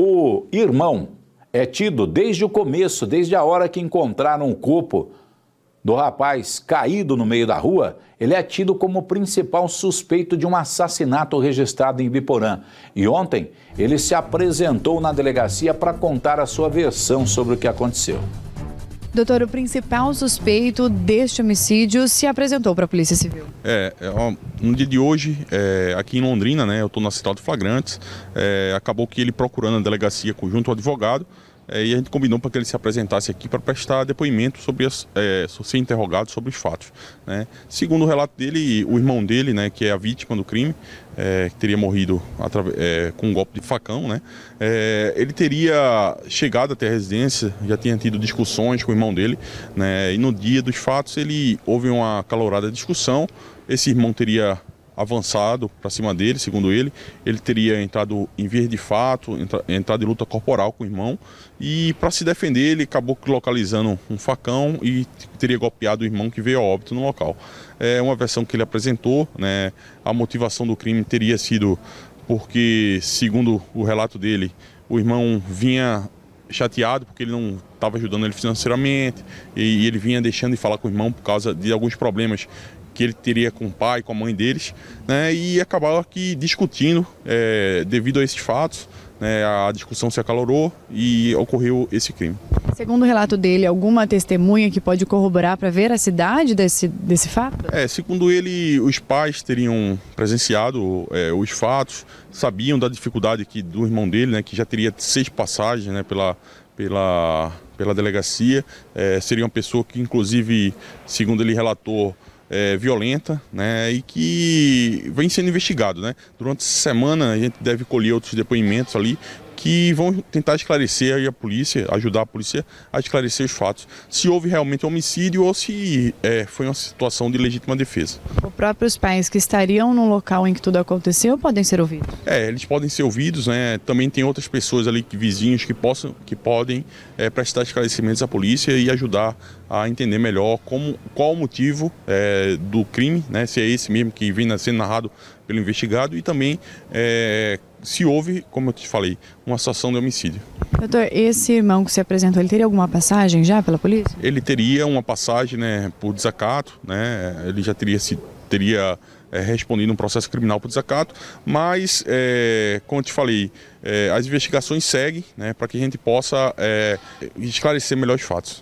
O irmão é tido desde o começo, desde a hora que encontraram o corpo do rapaz caído no meio da rua, ele é tido como principal suspeito de um assassinato registrado em Biporã. E ontem, ele se apresentou na delegacia para contar a sua versão sobre o que aconteceu. Doutor, o principal suspeito deste homicídio se apresentou para a Polícia Civil. É, é no dia de hoje, é, aqui em Londrina, né, eu estou na cidade de Flagrantes, é, acabou que ele procurando a delegacia junto ao advogado, é, e a gente combinou para que ele se apresentasse aqui para prestar depoimento sobre as, é, ser interrogado sobre os fatos. Né? Segundo o relato dele, o irmão dele, né, que é a vítima do crime, é, que teria morrido é, com um golpe de facão, né? É, ele teria chegado até a residência, já tinha tido discussões com o irmão dele, né? e no dia dos fatos ele houve uma calorada discussão. Esse irmão teria avançado para cima dele, segundo ele. Ele teria entrado em via de fato, entrado em luta corporal com o irmão. E para se defender, ele acabou localizando um facão e teria golpeado o irmão que veio a óbito no local. É uma versão que ele apresentou, né? A motivação do crime teria sido porque, segundo o relato dele, o irmão vinha chateado porque ele não estava ajudando ele financeiramente e, ele vinha deixando de falar com o irmão por causa de alguns problemas que ele teria com o pai, com a mãe deles, né, e acabaram aqui discutindo é, devido a esses fatos. Né, a discussão se acalorou e ocorreu esse crime. Segundo o relato dele, alguma testemunha que pode corroborar para ver a cidade desse, desse fato? É, segundo ele, os pais teriam presenciado é, os fatos, sabiam da dificuldade que, do irmão dele, né, que já teria seis passagens né, pela, pela, pela delegacia. É, seria uma pessoa que, inclusive, segundo ele relatou, é, violenta né, e que vem sendo investigado. Né? Durante essa semana a gente deve colher outros depoimentos ali que vão tentar esclarecer a polícia, ajudar a polícia a esclarecer os fatos, se houve realmente homicídio ou se é, foi uma situação de legítima defesa. Os próprios pais que estariam no local em que tudo aconteceu podem ser ouvidos? É, eles podem ser ouvidos, né? Também tem outras pessoas ali, vizinhos, que possam, que podem é, prestar esclarecimentos à polícia e ajudar a entender melhor como, qual o motivo é, do crime, né? Se é esse mesmo que vem sendo narrado pelo investigado e também é, se houve, como eu te falei, uma situação de homicídio. Doutor, esse irmão que se apresentou, ele teria alguma passagem já pela polícia? Ele teria uma passagem né, por desacato, né, ele já teria se teria é, respondido um processo criminal por desacato, mas, é, como eu te falei, é, as investigações seguem né, para que a gente possa é, esclarecer melhores fatos.